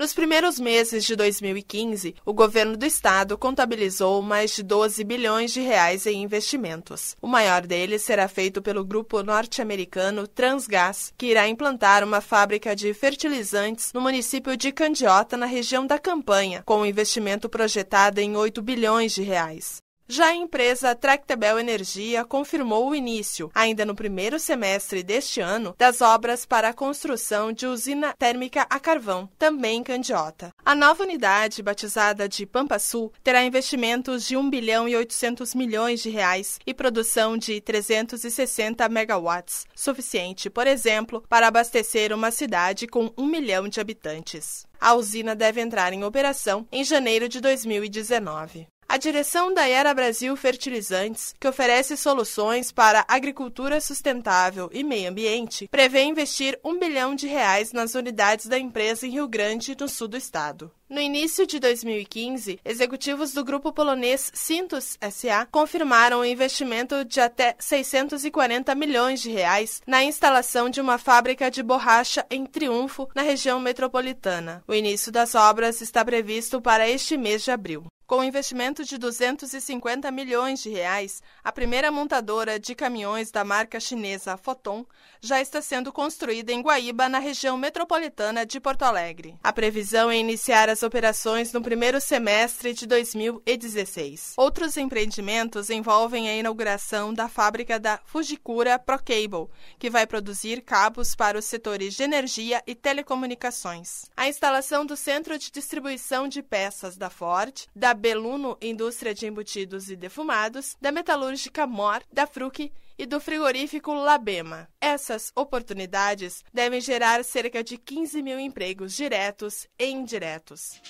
Nos primeiros meses de 2015, o governo do estado contabilizou mais de 12 bilhões de reais em investimentos. O maior deles será feito pelo grupo norte-americano Transgás, que irá implantar uma fábrica de fertilizantes no município de Candiota, na região da Campanha, com um investimento projetado em 8 bilhões de reais. Já a empresa Tractebel Energia confirmou o início, ainda no primeiro semestre deste ano, das obras para a construção de usina térmica a carvão, também em Candiota. A nova unidade, batizada de Pampa Sul, terá investimentos de 1 bilhão e 800 milhões de reais e produção de 360 megawatts, suficiente, por exemplo, para abastecer uma cidade com 1 milhão de habitantes. A usina deve entrar em operação em janeiro de 2019 a direção da Era Brasil Fertilizantes, que oferece soluções para agricultura sustentável e meio ambiente, prevê investir um bilhão de reais nas unidades da empresa em Rio Grande, no sul do estado. No início de 2015, executivos do grupo polonês Sintus SA confirmaram o um investimento de até 640 milhões de reais na instalação de uma fábrica de borracha em Triunfo, na região metropolitana. O início das obras está previsto para este mês de abril. Com investimento de 250 milhões de reais, a primeira montadora de caminhões da marca chinesa Foton já está sendo construída em Guaíba, na região metropolitana de Porto Alegre. A previsão é iniciar as operações no primeiro semestre de 2016. Outros empreendimentos envolvem a inauguração da fábrica da Fujikura Procable, que vai produzir cabos para os setores de energia e telecomunicações. A instalação do centro de distribuição de peças da Ford, da Beluno Indústria de Embutidos e Defumados, da metalúrgica Mor, da Fruc e do frigorífico Labema. Essas oportunidades devem gerar cerca de 15 mil empregos diretos e indiretos.